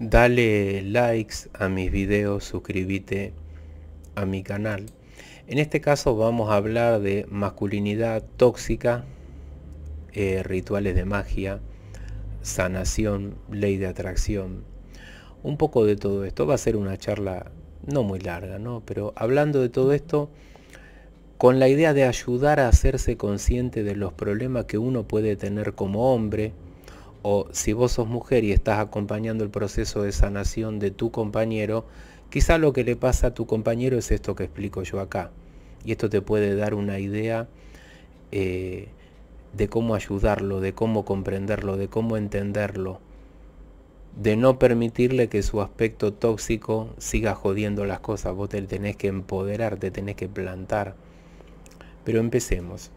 dale likes a mis videos, suscríbete a mi canal. En este caso vamos a hablar de masculinidad tóxica, eh, rituales de magia, sanación, ley de atracción, un poco de todo esto. Va a ser una charla no muy larga, ¿no? Pero hablando de todo esto, con la idea de ayudar a hacerse consciente de los problemas que uno puede tener como hombre, o si vos sos mujer y estás acompañando el proceso de sanación de tu compañero, quizá lo que le pasa a tu compañero es esto que explico yo acá. Y esto te puede dar una idea eh, de cómo ayudarlo, de cómo comprenderlo, de cómo entenderlo, de no permitirle que su aspecto tóxico siga jodiendo las cosas. Vos te tenés que empoderar, te tenés que plantar. Pero empecemos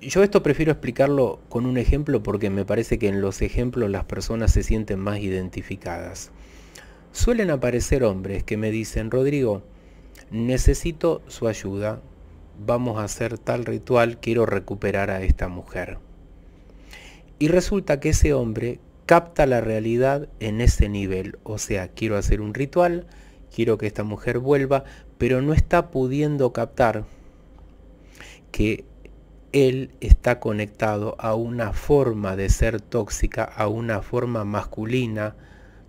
yo esto prefiero explicarlo con un ejemplo porque me parece que en los ejemplos las personas se sienten más identificadas. Suelen aparecer hombres que me dicen, Rodrigo, necesito su ayuda, vamos a hacer tal ritual, quiero recuperar a esta mujer. Y resulta que ese hombre capta la realidad en ese nivel, o sea, quiero hacer un ritual, quiero que esta mujer vuelva, pero no está pudiendo captar que él está conectado a una forma de ser tóxica, a una forma masculina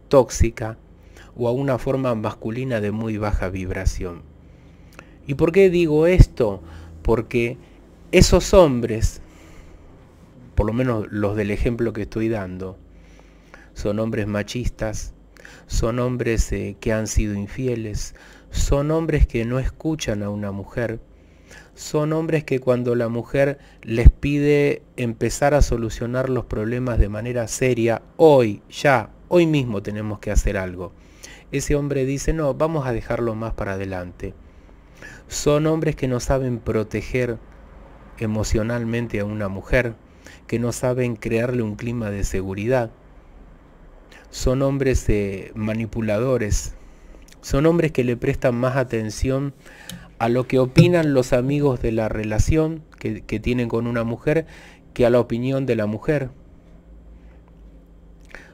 tóxica o a una forma masculina de muy baja vibración. ¿Y por qué digo esto? Porque esos hombres, por lo menos los del ejemplo que estoy dando, son hombres machistas, son hombres eh, que han sido infieles, son hombres que no escuchan a una mujer, son hombres que cuando la mujer les pide empezar a solucionar los problemas de manera seria, hoy, ya, hoy mismo tenemos que hacer algo. Ese hombre dice, no, vamos a dejarlo más para adelante. Son hombres que no saben proteger emocionalmente a una mujer, que no saben crearle un clima de seguridad. Son hombres eh, manipuladores, son hombres que le prestan más atención a lo que opinan los amigos de la relación que, tienen con una mujer que a la opinión de la mujer.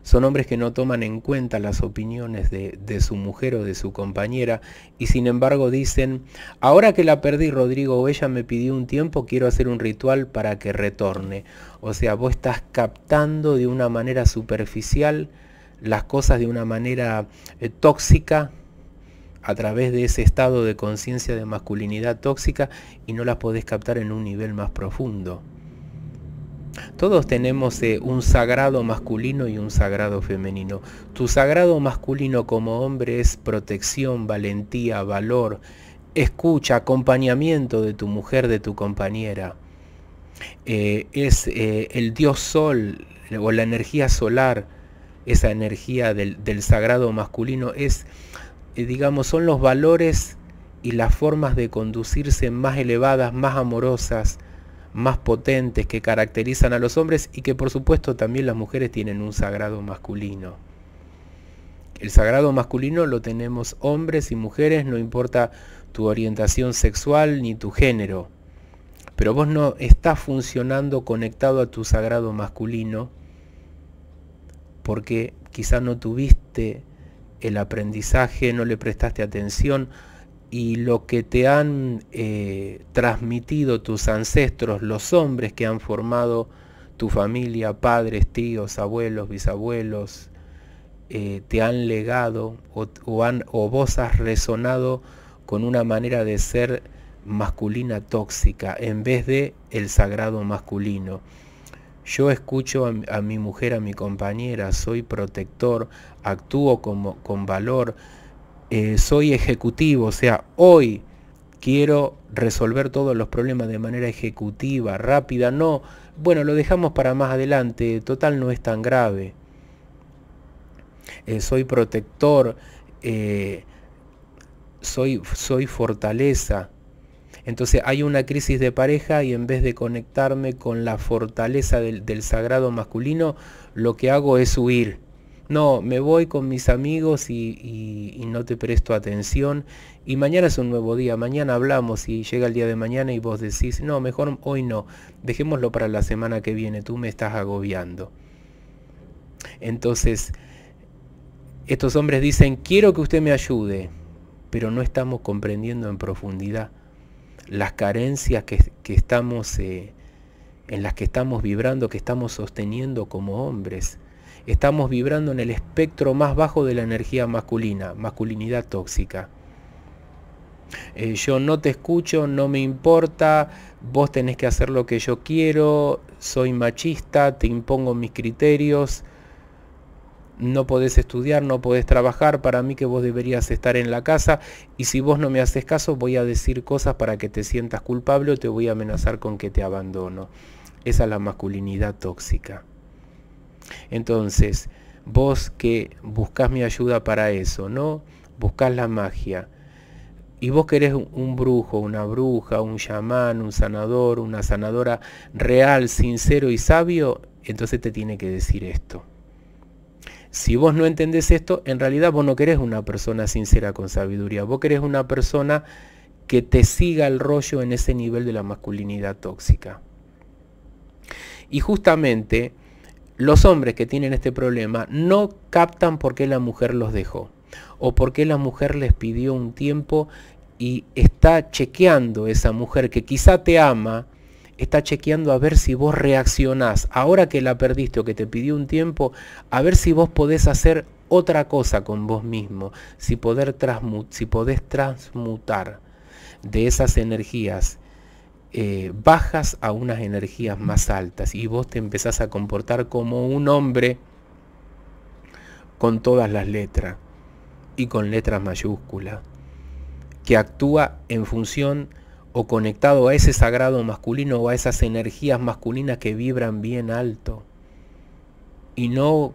Son hombres que no toman en cuenta las opiniones de, su mujer o de su compañera y sin embargo dicen, ahora que la perdí Rodrigo o ella me pidió un tiempo, quiero hacer un ritual para que retorne. O sea, vos estás captando de una manera superficial las cosas de una manera eh, tóxica a través de ese estado de conciencia de masculinidad tóxica y no las podés captar en un nivel más profundo. Todos tenemos eh, un sagrado masculino y un sagrado femenino. Tu sagrado masculino como hombre es protección, valentía, valor, escucha, acompañamiento de tu mujer, de tu compañera. Eh, es eh, el dios sol o la energía solar, esa energía del sagrado masculino, es eh, digamos, son los valores y las formas de conducirse más elevadas, más amorosas, más potentes que caracterizan a los hombres y que por supuesto también las mujeres tienen un sagrado masculino. El sagrado masculino lo tenemos hombres y mujeres, no importa tu orientación sexual ni tu género. Pero vos no estás funcionando conectado a tu sagrado masculino porque quizá no tuviste el aprendizaje, no le prestaste atención y lo que te han eh, transmitido tus ancestros, los hombres que han formado tu familia, padres, tíos, abuelos, bisabuelos, eh, te han legado o, o vos has resonado con una manera de ser masculina tóxica en vez de el sagrado masculino. Yo escucho a, mi mujer, a mi compañera, soy protector, actúo con valor, eh, soy ejecutivo, o sea, hoy quiero resolver todos los problemas de manera ejecutiva, rápida, no, bueno, lo dejamos para más adelante, total no es tan grave. Eh, soy protector, eh, soy, soy fortaleza, entonces hay una crisis de pareja y en vez de conectarme con la fortaleza del, sagrado masculino, lo que hago es huir. No, me voy con mis amigos y, y, no te presto atención. Y mañana es un nuevo día, mañana hablamos y llega el día de mañana y vos decís, no, mejor hoy no, dejémoslo para la semana que viene, tú me estás agobiando. Entonces, estos hombres dicen, quiero que usted me ayude, pero no estamos comprendiendo en profundidad las carencias que, estamos, eh, en las que estamos vibrando, que estamos sosteniendo como hombres. Estamos vibrando en el espectro más bajo de la energía masculina, masculinidad tóxica. Eh, yo no te escucho, no me importa, vos tenés que hacer lo que yo quiero, soy machista, te impongo mis criterios, no podés estudiar, no podés trabajar, para mí que vos deberías estar en la casa y si vos no me haces caso voy a decir cosas para que te sientas culpable o te voy a amenazar con que te abandono. Esa es la masculinidad tóxica. Entonces, vos que buscas mi ayuda para eso, ¿no? Buscas la magia. Y vos querés un brujo, una bruja, un chamán, un sanador, una sanadora real, sincero y sabio, entonces te tiene que decir esto. Si vos no entendés esto, en realidad vos no querés una persona sincera con sabiduría, vos querés una persona que te siga el rollo en ese nivel de la masculinidad tóxica. Y justamente los hombres que tienen este problema no captan por qué la mujer los dejó o por qué la mujer les pidió un tiempo y está chequeando esa mujer que quizá te ama, está chequeando a ver si vos reaccionás, ahora que la perdiste o que te pidió un tiempo, a ver si vos podés hacer otra cosa con vos mismo, si, poder podés transmutar de esas energías eh, bajas a unas energías más altas y vos te empezás a comportar como un hombre con todas las letras y con letras mayúsculas, que actúa en función o conectado a ese sagrado masculino o a esas energías masculinas que vibran bien alto. Y no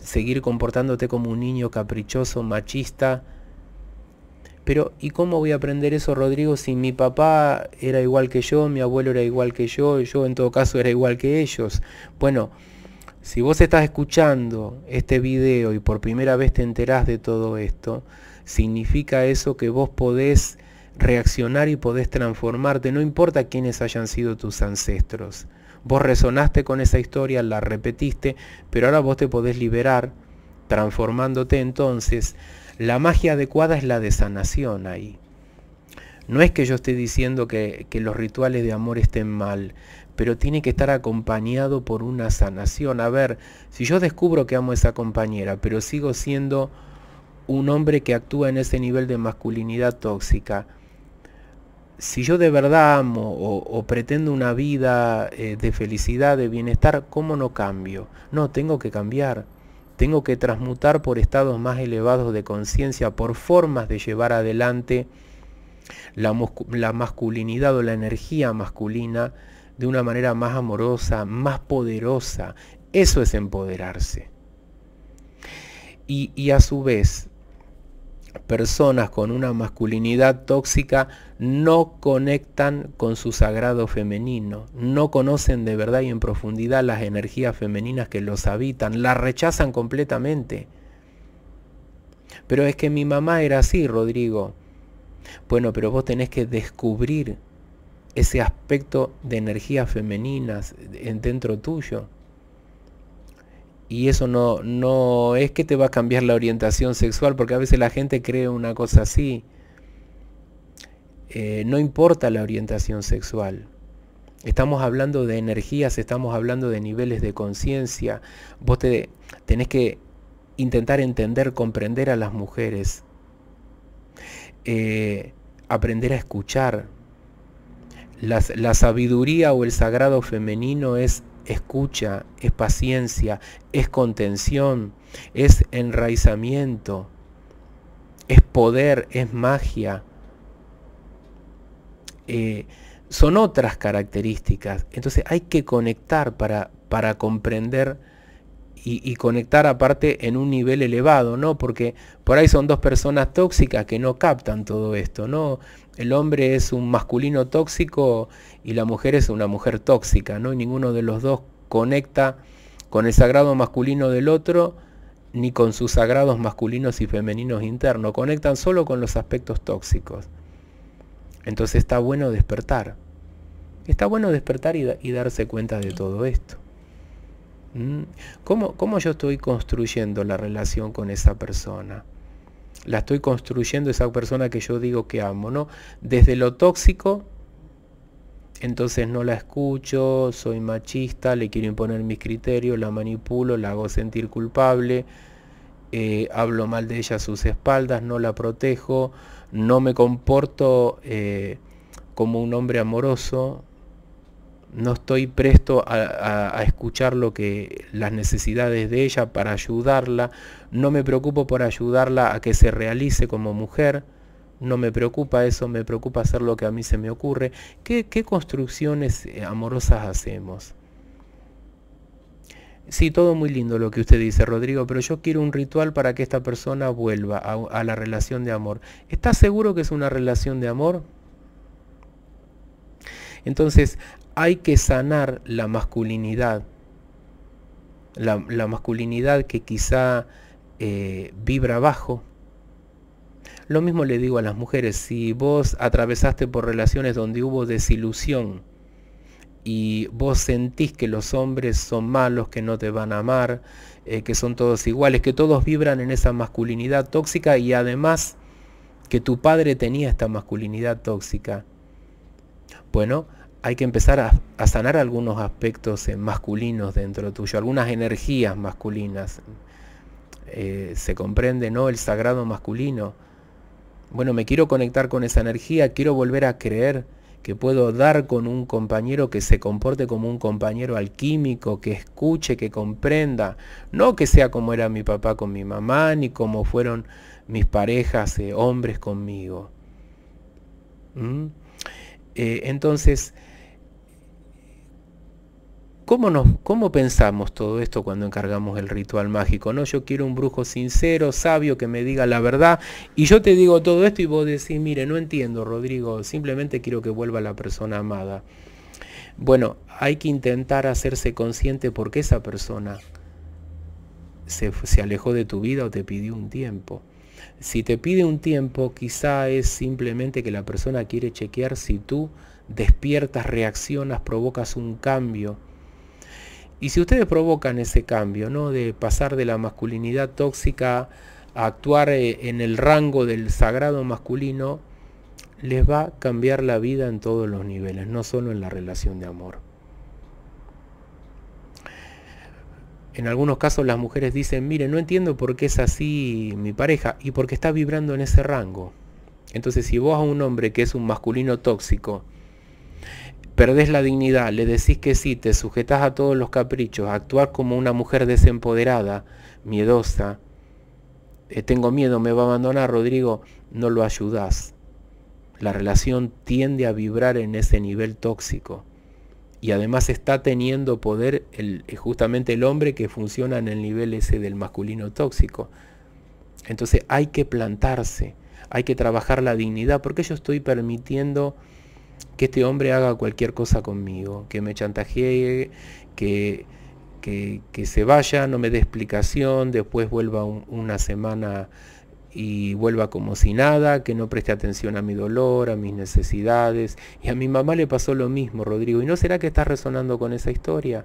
seguir comportándote como un niño caprichoso, machista. Pero ¿y cómo voy a aprender eso, Rodrigo, si mi papá era igual que yo, mi abuelo era igual que yo, yo en todo caso era igual que ellos? Bueno, si vos estás escuchando este video y por primera vez te enterás de todo esto, significa eso que vos podés reaccionar y podés transformarte, no importa quiénes hayan sido tus ancestros. Vos resonaste con esa historia, la repetiste, pero ahora vos te podés liberar transformándote entonces. La magia adecuada es la de sanación ahí. No es que yo esté diciendo que, los rituales de amor estén mal, pero tiene que estar acompañado por una sanación. A ver, si yo descubro que amo a esa compañera, pero sigo siendo un hombre que actúa en ese nivel de masculinidad tóxica, si yo de verdad amo o, pretendo una vida eh, de felicidad, de bienestar, ¿cómo no cambio? No, tengo que cambiar. Tengo que transmutar por estados más elevados de conciencia, por formas de llevar adelante la, masculinidad o la energía masculina de una manera más amorosa, más poderosa. Eso es empoderarse. y, a su vez personas con una masculinidad tóxica no conectan con su sagrado femenino, no conocen de verdad y en profundidad las energías femeninas que los habitan, las rechazan completamente. Pero es que mi mamá era así, Rodrigo. Bueno, pero vos tenés que descubrir ese aspecto de energías femeninas dentro tuyo. Y eso no, no es que te va a cambiar la orientación sexual, porque a veces la gente cree una cosa así. Eh, no importa la orientación sexual. Estamos hablando de energías, estamos hablando de niveles de conciencia. Vos tenés que intentar entender, comprender a las mujeres. Eh, aprender a escuchar. la sabiduría o el sagrado femenino es escucha, es paciencia, es contención, es enraizamiento, es poder, es magia. Eh, son otras características. Entonces hay que conectar para, para comprender y, conectar aparte en un nivel elevado, ¿no? Porque por ahí son dos personas tóxicas que no captan todo esto, ¿no? El hombre es un masculino tóxico y la mujer es una mujer tóxica, ¿no? ninguno de los dos conecta con el sagrado masculino del otro ni con sus sagrados masculinos y femeninos internos, conectan solo con los aspectos tóxicos. Entonces está bueno despertar. Está bueno despertar y darse cuenta de todo esto. Mm. ¿Cómo, yo estoy construyendo la relación con esa persona? La estoy construyendo esa persona que yo digo que amo, ¿no? Desde lo tóxico, entonces no la escucho, soy machista, le quiero imponer mis criterios, la manipulo, la hago sentir culpable, eh, hablo mal de ella a sus espaldas, no la protejo, no me comporto eh, como un hombre amoroso, no estoy presto a, escuchar lo que las necesidades de ella para ayudarla, no me preocupo por ayudarla a que se realice como mujer, no me preocupa eso, me preocupa hacer lo que a mí se me ocurre. ¿Qué, construcciones eh, amorosas hacemos? Sí, todo muy lindo lo que usted dice, Rodrigo, pero yo quiero un ritual para que esta persona vuelva a, a la relación de amor. ¿Estás seguro que es una relación de amor? Entonces, hay que sanar la masculinidad, la, masculinidad que quizá eh, vibra bajo. Lo mismo le digo a las mujeres, si vos atravesaste por relaciones donde hubo desilusión y vos sentís que los hombres son malos, que no te van a amar, eh, que son todos iguales, que todos vibran en esa masculinidad tóxica y además que tu padre tenía esta masculinidad tóxica. Bueno, hay que empezar a, sanar algunos aspectos eh, masculinos dentro tuyo, algunas energías masculinas. Eh, se comprende, ¿no? El sagrado masculino. Bueno, me quiero conectar con esa energía, quiero volver a creer que puedo dar con un compañero que se comporte como un compañero alquímico, que escuche, que comprenda, no que sea como era mi papá con mi mamá, ni como fueron mis parejas eh, hombres conmigo. ¿Mm? entonces, ¿Cómo, nos, ¿Cómo pensamos todo esto cuando encargamos el ritual mágico? No, yo quiero un brujo sincero, sabio, que me diga la verdad. Y yo te digo todo esto y vos decís, mire, no entiendo, Rodrigo, simplemente quiero que vuelva la persona amada. Bueno, hay que intentar hacerse consciente porque esa persona se, se alejó de tu vida o te pidió un tiempo. Si te pide un tiempo, quizá es simplemente que la persona quiere chequear si tú despiertas, reaccionas, provocas un cambio y si ustedes provocan ese cambio, ¿no? De pasar de la masculinidad tóxica a actuar eh, en el rango del sagrado masculino, les va a cambiar la vida en todos los niveles, no solo en la relación de amor. En algunos casos las mujeres dicen, mire, no entiendo por qué es así mi pareja y porque está vibrando en ese rango. Entonces si vos a un hombre que es un masculino tóxico perdés la dignidad, le decís que sí, te sujetás a todos los caprichos, actuar como una mujer desempoderada, miedosa, eh, tengo miedo, me va a abandonar Rodrigo, no lo ayudás. La relación tiende a vibrar en ese nivel tóxico. Y además está teniendo poder eh, justamente el hombre que funciona en el nivel ese del masculino tóxico. Entonces hay que plantarse, hay que trabajar la dignidad, porque yo estoy permitiendo que este hombre haga cualquier cosa conmigo, que me chantajee, que, que, se vaya, no me dé explicación, después vuelva una semana y vuelva como si nada, que no preste atención a mi dolor, a mis necesidades. Y a mi mamá le pasó lo mismo, Rodrigo. ¿Y no será que estás resonando con esa historia?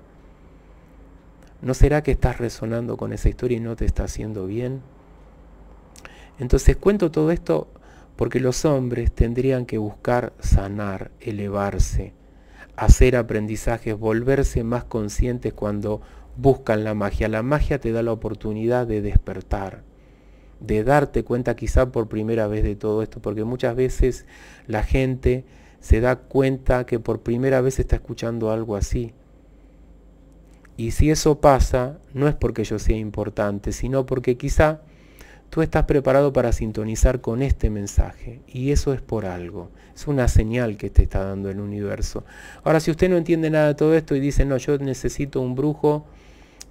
¿No será que estás resonando con esa historia y no te está haciendo bien? Entonces cuento todo esto porque los hombres tendrían que buscar sanar, elevarse, hacer aprendizajes, volverse más conscientes cuando buscan la magia. La magia te da la oportunidad de despertar, de darte cuenta quizá por primera vez de todo esto, porque muchas veces la gente se da cuenta que por primera vez está escuchando algo así. Y si eso pasa, no es porque yo sea importante, sino porque quizá Tú estás preparado para sintonizar con este mensaje y eso es por algo, es una señal que te está dando el universo. Ahora, si usted no entiende nada de todo esto y dice, no, yo necesito un brujo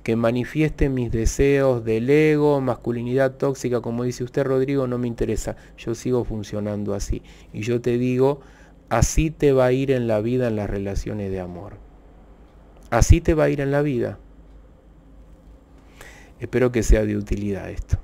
que manifieste mis deseos del ego, masculinidad tóxica, como dice usted Rodrigo, no me interesa, yo sigo funcionando así. Y yo te digo, así te va a ir en la vida en las relaciones de amor. Así te va a ir en la vida. Espero que sea de utilidad esto.